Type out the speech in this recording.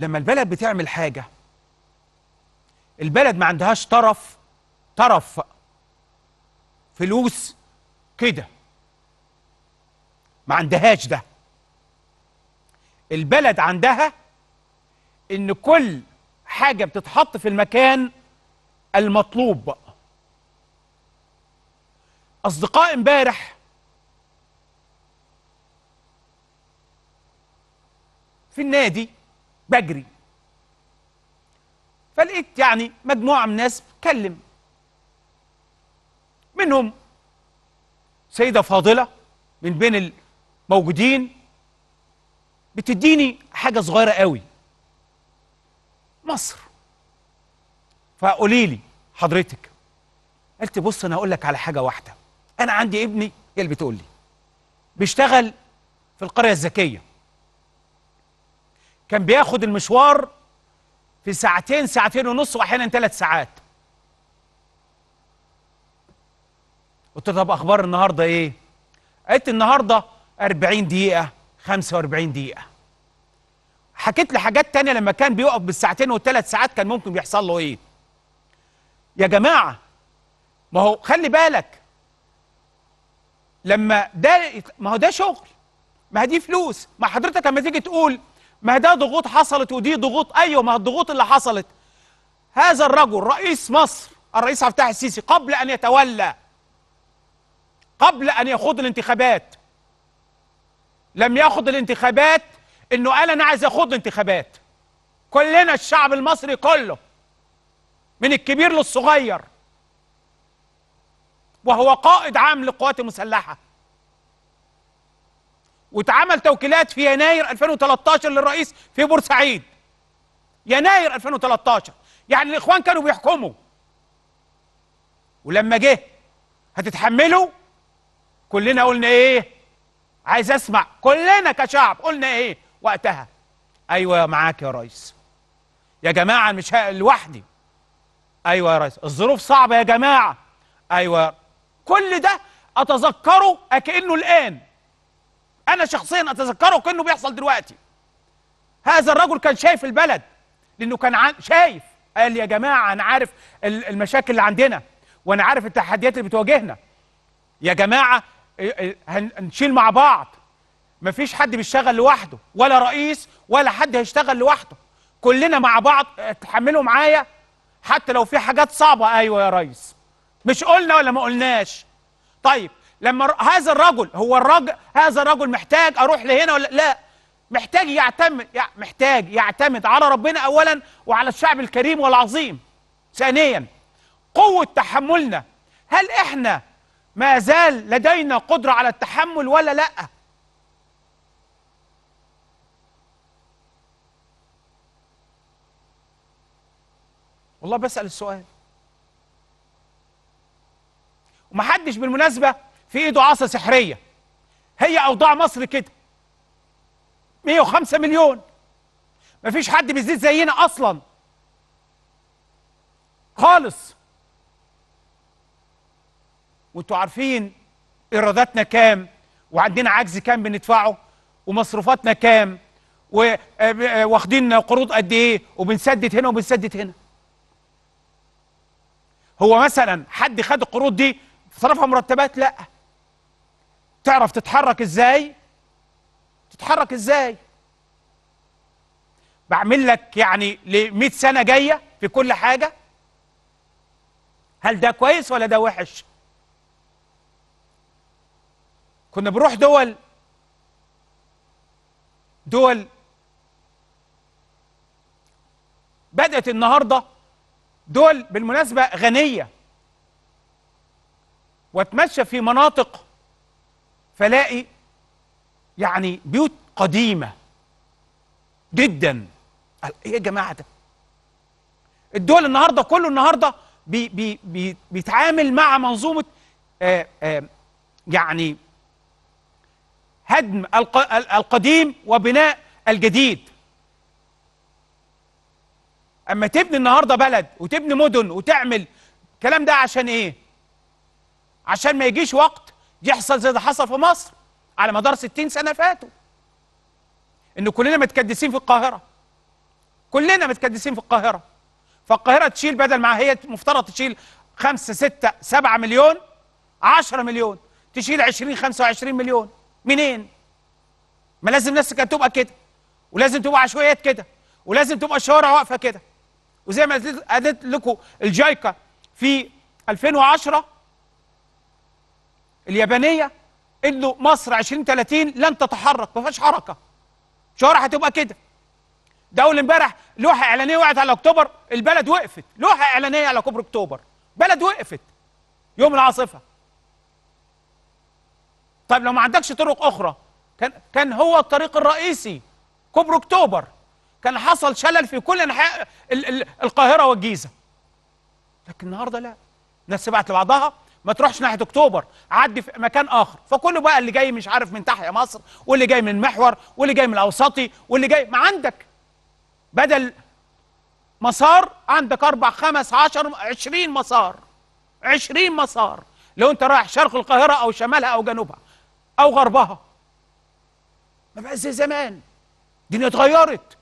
لما البلد بتعمل حاجة البلد ما عندهاش طرف طرف فلوس كده ما عندهاش ده البلد عندها ان كل حاجة بتتحط في المكان المطلوب أصدقاء امبارح في النادي بجري فلقيت يعني مجموعة من الناس بتكلم منهم سيدة فاضلة من بين الموجودين بتديني حاجة صغيرة قوي مصر فقولي لي حضرتك قلت بص انا هقول لك على حاجه واحده انا عندي ابني هي اللي بتقول لي بيشتغل في القريه الذكيه كان بياخد المشوار في ساعتين ساعتين ونص واحيانا ثلاث ساعات قلت طب اخبار النهارده ايه قالت النهارده 40 دقيقه 45 دقيقه حكيت لي حاجات تانية لما كان بيقف بالساعتين والثلاث ساعات كان ممكن بيحصل له ايه يا جماعه ما هو خلي بالك لما ده ما هو ده شغل ما هي دي فلوس ما حضرتك لما تيجي تقول ما ده ضغوط حصلت ودي ضغوط ايوه ما الضغوط اللي حصلت هذا الرجل رئيس مصر الرئيس عبد الفتاح السيسي قبل ان يتولى قبل ان يخوض الانتخابات لم ياخد الانتخابات انه قال انا عايز اخوض الانتخابات كلنا الشعب المصري كله من الكبير للصغير وهو قائد عام للقوات المسلحه واتعمل توكيلات في يناير 2013 للرئيس في بورسعيد يناير 2013 يعني الاخوان كانوا بيحكموا ولما جه هتتحملوا كلنا قلنا ايه عايز اسمع كلنا كشعب قلنا ايه وقتها ايوه معاك يا ريس يا جماعه مش لوحدي ايوه يا ريس الظروف صعبه يا جماعه ايوه كل ده اتذكره اكانه الان انا شخصيا اتذكره كانه بيحصل دلوقتي هذا الرجل كان شايف البلد لانه كان شايف قال يا جماعه انا عارف المشاكل اللي عندنا وانا عارف التحديات اللي بتواجهنا يا جماعه هنشيل مع بعض مفيش حد بيشتغل لوحده ولا رئيس ولا حد هيشتغل لوحده كلنا مع بعض اتحملوا معايا حتى لو في حاجات صعبه ايوه يا ريس مش قلنا ولا ما قلناش طيب لما هذا الرجل هو الرجل هذا الرجل محتاج اروح لهنا ولا لا محتاج يعتمد محتاج يعتمد على ربنا اولا وعلى الشعب الكريم والعظيم ثانيا قوه تحملنا هل احنا ما زال لدينا قدره على التحمل ولا لا والله بسال السؤال ومحدش بالمناسبه في ايده عصا سحريه هي اوضاع مصر كده 105 مليون مفيش حد بيزيد زينا اصلا خالص وانتوا عارفين ايراداتنا كام وعندنا عجز كام بندفعه ومصروفاتنا كام آه، واخدين قروض قد ايه وبنسدد هنا وبنسدد هنا هو مثلا حد خد القروض دي صرفها مرتبات لا تعرف تتحرك ازاي تتحرك ازاي بعمل لك يعني ل 100 سنه جايه في كل حاجه هل ده كويس ولا ده وحش كنا بنروح دول دول بدأت النهاردة دول بالمناسبة غنية وتمشى في مناطق فلاقي يعني بيوت قديمة جدا ايه يا جماعة ده الدول النهاردة كله النهاردة بي بي بي بيتعامل مع منظومة آآ آه، آآ آه، يعني هدم القديم وبناء الجديد اما تبني النهارده بلد وتبني مدن وتعمل الكلام ده عشان ايه عشان ما يجيش وقت يحصل زي اللي حصل في مصر على مدار 60 سنه فاتوا ان كلنا متكدسين في القاهره كلنا متكدسين في القاهره فالقاهره تشيل بدل ما هي مفترض تشيل 5 6 7 مليون 10 مليون تشيل 20 25 مليون منين ما لازم الناس كانت تبقى كده ولازم تبقى عشوائيات كده ولازم تبقى الشوارع واقفه كده وزي ما قالت لكم الجايكا في 2010 اليابانيه إنه مصر 2030 لن تتحرك ما فيهاش حركه شوارع هتبقى كده ده اول امبارح لوحه اعلانيه وقعت على اكتوبر البلد وقفت لوحه اعلانيه على كوبري اكتوبر بلد وقفت يوم العاصفه طيب لو ما عندكش طرق اخرى كان كان هو الطريق الرئيسي كوبري اكتوبر كان حصل شلل في كل انحاء القاهره والجيزه لكن النهارده لا الناس سبعت لبعضها ما تروحش ناحيه اكتوبر عدي في مكان اخر فكله بقى اللي جاي مش عارف من تحيا مصر واللي جاي من محور واللي جاي من الاوسطي واللي جاي ما عندك بدل مسار عندك اربع خمس عشر عشرين مسار عشرين مسار لو انت رايح شرق القاهره او شمالها او جنوبها او غربها ما بقاش زي زمان الدنيا اتغيرت